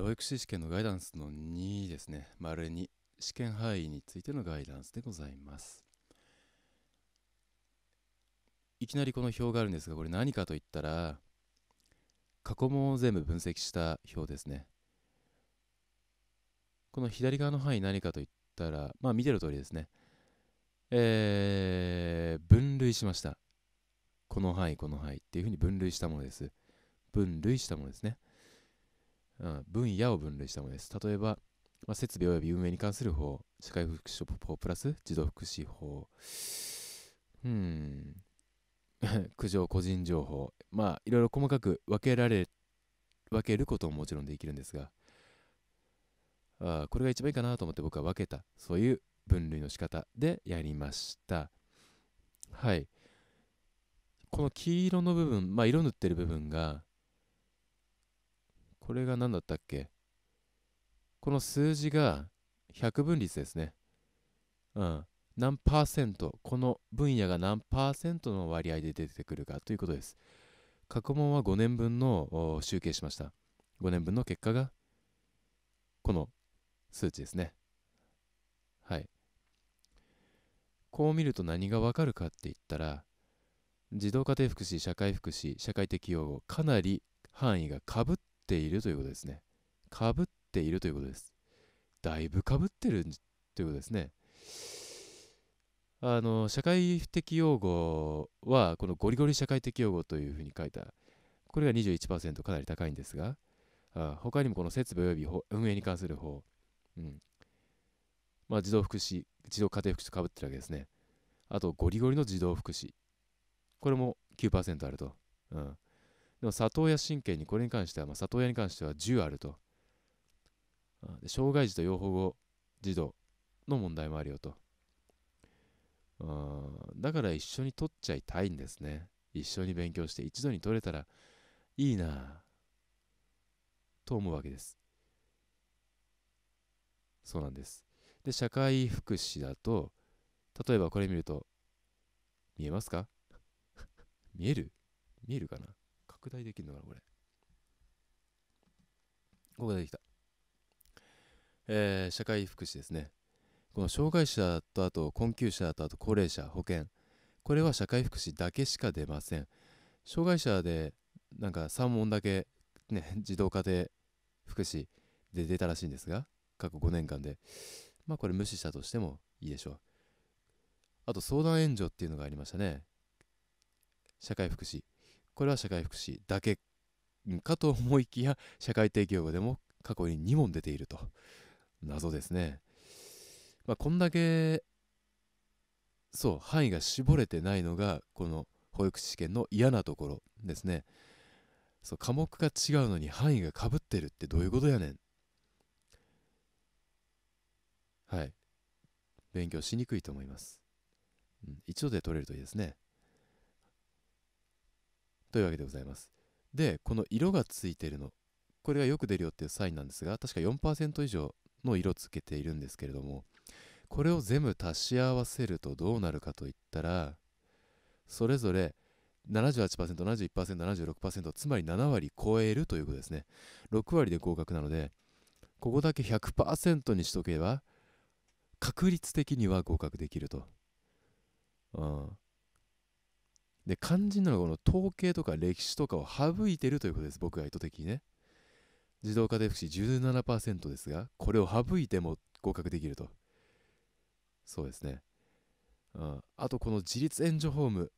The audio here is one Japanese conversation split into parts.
保育士試験のガイダンスの2ですね、丸2、試験範囲についてのガイダンスでございます。いきなりこの表があるんですが、これ何かといったら、過去問を全部分析した表ですね。この左側の範囲何かといったら、まあ見てる通りですね。えー、分類しました。この範囲、この範囲っていうふうに分類したものです。分類したものですね。うん、分野を分類したものです。例えば、まあ、設備及び運営に関する法、社会福祉法プラス児童福祉法、うん、苦情個人情報、まあ、いろいろ細かく分けられ、分けることももちろんできるんですが、あこれが一番いいかなと思って僕は分けた、そういう分類の仕方でやりました。はい。この黄色の部分、まあ、色塗ってる部分が、これが何だったっけこの数字が100分率ですね。うん。何パーセント、この分野が何パーセントの割合で出てくるかということです。過去問は5年分の集計しました。5年分の結果がこの数値ですね。はい。こう見ると何がわかるかって言ったら、児童家庭福祉、社会福祉、社会的用語、かなり範囲がかぶっているということですね。かぶっているということです。だいぶかぶってるということですね。あの社会的用語はこのゴリゴリ社会的用語というふうに書いたこれが21%かなり高いんですがあ他にもこの設備及び運営に関する法、うんまあ、児童福祉児童家庭福祉とかぶってるわけですねあとゴリゴリの児童福祉これも9%あると、うん、でも里親神経にこれに関しては、まあ、里親に関しては10あると障害児と養護後児童の問題もあるよとだから一緒に取っちゃいたいんですね一緒に勉強して一度に取れたらいいなと思うわけですそうなんですで社会福祉だと例えばこれ見ると見えますか 見える見えるかな拡大できるのかな、これ。ここでできた。えー、社会福祉ですね。この障害者とあと困窮者とあと高齢者、保険。これは社会福祉だけしか出ません。障害者でなんか3問だけ、ね、児童家庭福祉で出たらしいんですが、過去5年間で。まあこれ無視したとしてもいいでしょう。あと相談援助っていうのがありましたね。社会福祉。これは社会福祉だけかと思いきや社会提供でも過去に2問出ていると謎ですね、まあ、こんだけそう範囲が絞れてないのがこの保育士試験の嫌なところですねそう科目が違うのに範囲がかぶってるってどういうことやねんはい勉強しにくいと思います、うん、一度で取れるといいですねというわけでございます。で、この色がついてるの。これがよく出るよっていうサインなんですが、確か4%以上の色つけているんですけれども、これを全部足し合わせるとどうなるかといったら、それぞれ78%、71%、76%、つまり7割超えるということですね。6割で合格なので、ここだけ100%にしとけば、確率的には合格できると。うん。で肝心なのはこの統計とか歴史とかを省いてるということです僕は意図的にね自動化で福祉17%ですがこれを省いても合格できるとそうですね、うん、あとこの自立援助ホーム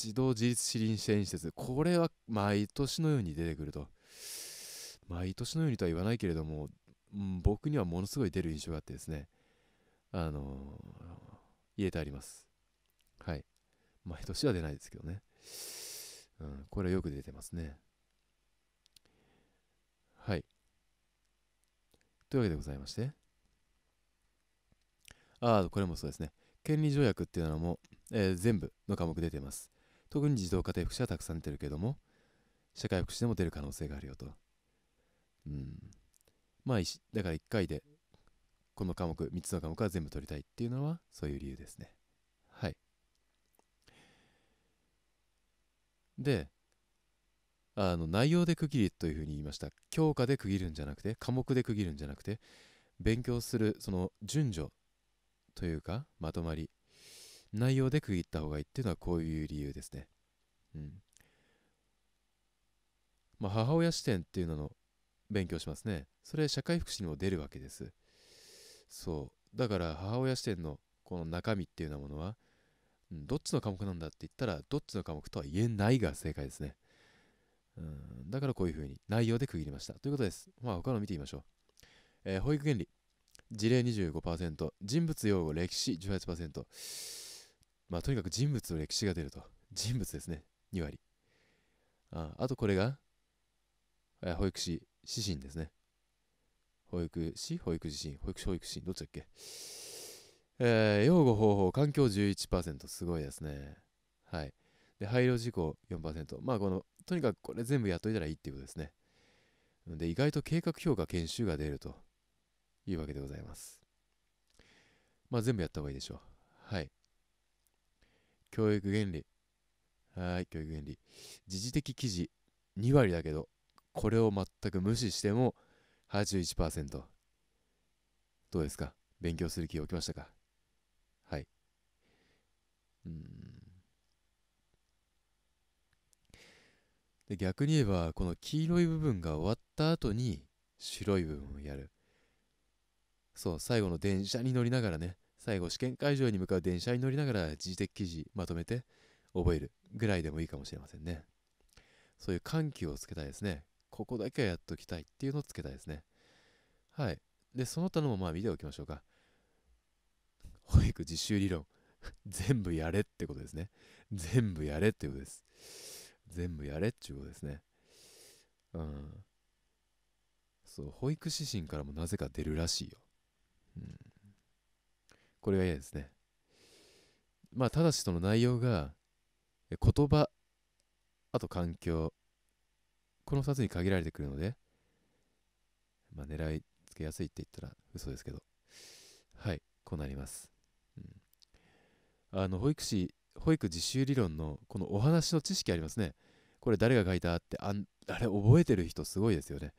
自動自立支援支援施設これは毎年のように出てくると毎年のようにとは言わないけれども、うん、僕にはものすごい出る印象があってですねあのー、えてありますはい毎年は出ないですけどね。うん、これはよく出てますね。はい。というわけでございまして。ああ、これもそうですね。権利条約っていうのも、えー、全部の科目出てます。特に児童家庭福祉はたくさん出てるけども、社会福祉でも出る可能性があるよと。うん。まあ、だから1回で、この科目、3つの科目は全部取りたいっていうのは、そういう理由ですね。であの内容で区切りというふうに言いました教科で区切るんじゃなくて科目で区切るんじゃなくて勉強するその順序というかまとまり内容で区切った方がいいっていうのはこういう理由ですねうんまあ母親視点っていうのの勉強しますねそれ社会福祉にも出るわけですそうだから母親視点のこの中身っていうようなものはうん、どっちの科目なんだって言ったらどっちの科目とは言えないが正解ですね、うん、だからこういうふうに内容で区切りましたということですまあ他の見てみましょう、えー、保育原理事例25%人物用語歴史18%まあとにかく人物の歴史が出ると人物ですね2割ああとこれが、えー、保育士指針ですね保育士保育士身保育士保育士どっちだっけえー、擁護方法、環境11%、すごいですね。はい。で、配慮事項4%。まあ、この、とにかくこれ全部やっといたらいいっていうことですね。で、意外と計画評価研修が出るというわけでございます。まあ、全部やった方がいいでしょう。はい。教育原理。はい、教育原理。時事的記事2割だけど、これを全く無視しても81%。どうですか勉強する気起きましたかで逆に言えばこの黄色い部分が終わった後に白い部分をやるそう最後の電車に乗りながらね最後試験会場に向かう電車に乗りながら自治的記事まとめて覚えるぐらいでもいいかもしれませんねそういう緩急をつけたいですねここだけはやっときたいっていうのをつけたいですねはいでその他のもまあ見ておきましょうか保育実習理論 全部やれってことですね。全部やれってことです。全部やれっていうことですね。うん。そう、保育指針からもなぜか出るらしいよ。うん。これが嫌ですね。まあ、ただしその内容が、言葉、あと環境、この2つに限られてくるので、まあ、狙いつけやすいって言ったら嘘ですけど、はい、こうなります。あの保育士保育実習理論のこのお話の知識ありますねこれ誰が書いたってあんあれ覚えてる人すごいですよね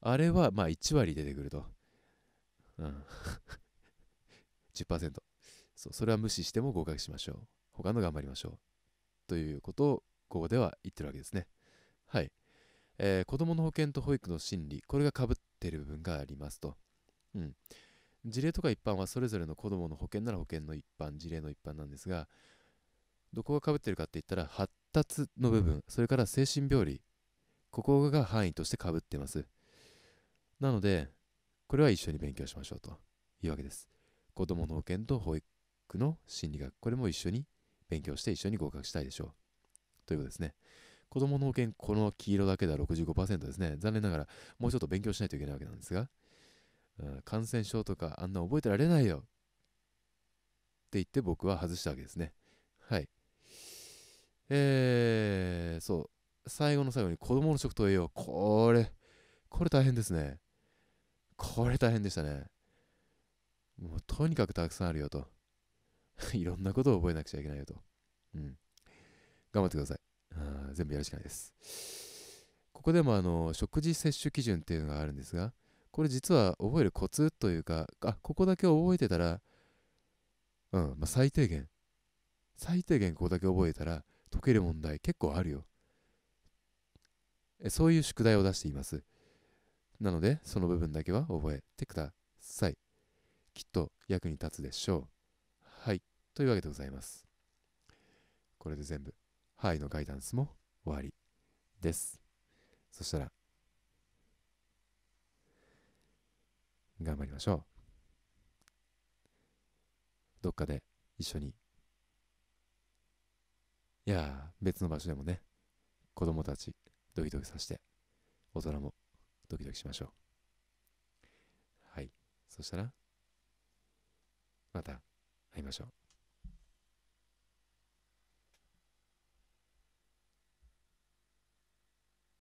あれはまあ1割出てくるとうん10% そうそれは無視しても合格しましょう他の頑張りましょうということをここでは言ってるわけですねはいえー、子どもの保険と保育の心理これがかぶってる部分がありますと、うん、事例とか一般はそれぞれの子どもの保険なら保険の一般事例の一般なんですがどこがかぶってるかって言ったら発達の部分それから精神病理ここが範囲としてかぶってますなのでこれは一緒に勉強しましょうというわけです子どもの保険と保育の心理学これも一緒に勉強して一緒に合格したいでしょうということですね子どもの保険この黄色だけでは65%ですね残念ながらもうちょっと勉強しないといけないわけなんですがうん、感染症とかあんな覚えてられないよって言って僕は外したわけですね。はい。えー、そう、最後の最後に子供の食と栄養。これ、これ大変ですね。これ大変でしたね。もうとにかくたくさんあるよと。いろんなことを覚えなくちゃいけないよと。うん。頑張ってください。全部やるしかないです。ここでもあの食事摂取基準っていうのがあるんですが、これ実は覚えるコツというか、あ、ここだけ覚えてたら、うん、まあ、最低限、最低限ここだけ覚えたら解ける問題結構あるよ。そういう宿題を出しています。なので、その部分だけは覚えてください。きっと役に立つでしょう。はい。というわけでございます。これで全部、はいのガイダンスも終わりです。そしたら、頑張りましょう。どっかで一緒に。いや別の場所でもね、子供たちドキドキさせて、大人もドキドキしましょう。はい。そしたら、また会いましょう。